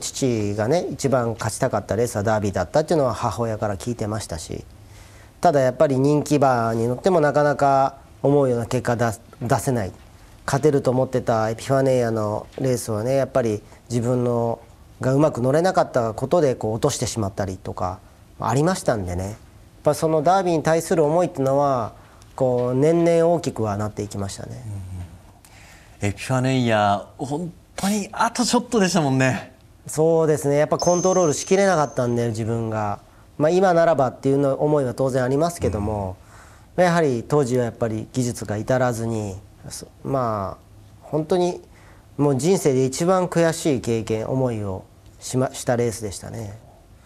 父がね一番勝ちたかったレースはダービーだったっていうのは母親から聞いてましたしただやっぱり人気馬に乗ってもなかなか思うような結果出せない勝てると思ってたエピファネイアのレースはねやっぱり自分のがうまく乗れなかったことでこう落としてしまったりとかありましたんでねやっぱそのダービーに対する思いっていうのはこう年々大きくはなっていきましたね。エピファネイア本当にあとちょっとでしたもんね。そうですねやっぱコントロールしきれなかったんで自分が、まあ、今ならばっていうの思いは当然ありますけども、うん、やはり当時はやっぱり技術が至らずにまあ本当にもう人生で一番悔しい経験思いをしましたレースでしたね。